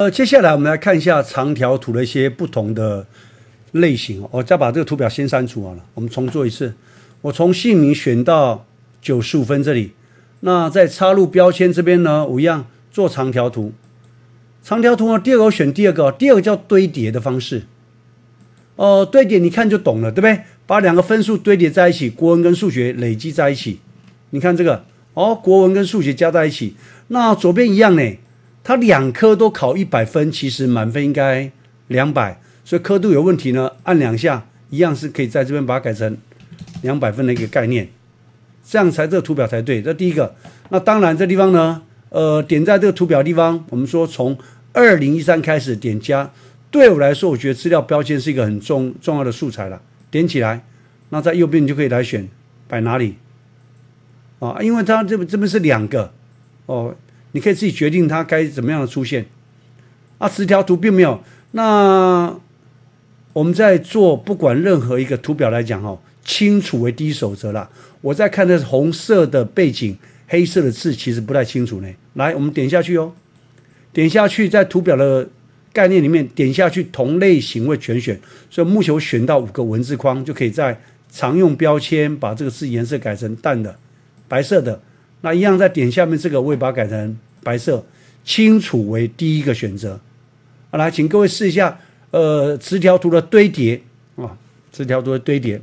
呃，接下来我们来看一下长条图的一些不同的类型。我再把这个图表先删除好了，我们重做一次。我从姓名选到九十五分这里。那在插入标签这边呢，我一样做长条图。长条图呢，第二个选第二个，第二个叫堆叠的方式。哦，堆叠你看就懂了，对不对？把两个分数堆叠在一起，国文跟数学累积在一起。你看这个，哦，国文跟数学加在一起。那左边一样呢？他两科都考一百分，其实满分应该两百，所以刻度有问题呢。按两下，一样是可以在这边把它改成两百分的一个概念，这样才这个图表才对。这第一个，那当然这地方呢，呃，点在这个图表地方，我们说从二零一三开始点加。对我来说，我觉得资料标签是一个很重重要的素材了。点起来，那在右边你就可以来选摆哪里啊？因为它这这边是两个哦。你可以自己决定它该怎么样的出现，啊，十条图并没有。那我们在做不管任何一个图表来讲，哈，清楚为第一守则啦。我在看的是红色的背景，黑色的字，其实不太清楚呢。来，我们点下去哦，点下去，在图表的概念里面点下去，同类型为全选，所以木球选到五个文字框就可以在常用标签把这个字颜色改成淡的，白色的。那一样再点下面这个，我也把它改成白色，清楚为第一个选择。好来，请各位试一下，呃，词条图的堆叠啊，词条图的堆叠。